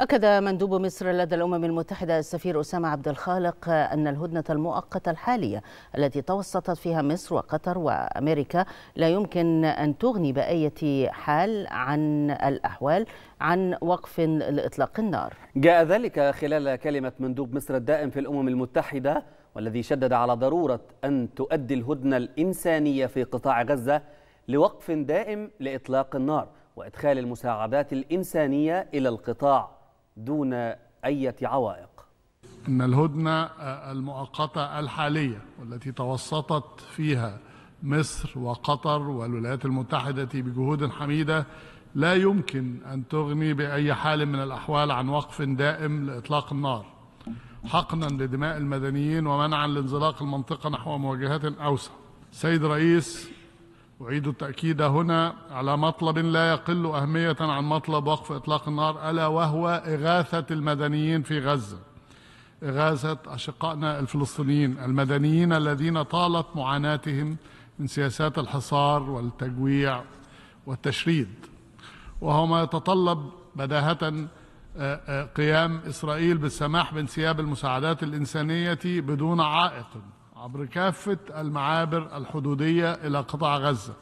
أكد مندوب مصر لدى الأمم المتحدة السفير أسامة عبد الخالق أن الهدنة المؤقتة الحالية التي توسطت فيها مصر وقطر وأمريكا لا يمكن أن تغني بأية حال عن الأحوال عن وقف لإطلاق النار جاء ذلك خلال كلمة مندوب مصر الدائم في الأمم المتحدة والذي شدد على ضرورة أن تؤدي الهدنة الإنسانية في قطاع غزة لوقف دائم لإطلاق النار وإدخال المساعدات الإنسانية إلى القطاع دون أي عوائق أن الهدنة آه، المؤقتة الحالية والتي توسطت فيها مصر وقطر والولايات المتحدة بجهود حميدة لا يمكن أن تغني بأي حال من الأحوال عن وقف دائم لإطلاق النار حقنا لدماء المدنيين ومنعا لانزلاق المنطقة نحو مواجهات أوسع سيد رئيس أعيد التأكيد هنا على مطلب لا يقل أهمية عن مطلب وقف إطلاق النار ألا وهو إغاثة المدنيين في غزة إغاثة أشقائنا الفلسطينيين المدنيين الذين طالت معاناتهم من سياسات الحصار والتجويع والتشريد وهو ما يتطلب بداهة آه، آه، قيام إسرائيل بالسماح بانسياب المساعدات الإنسانية بدون عائق عبر كافة المعابر الحدودية إلى قطاع غزة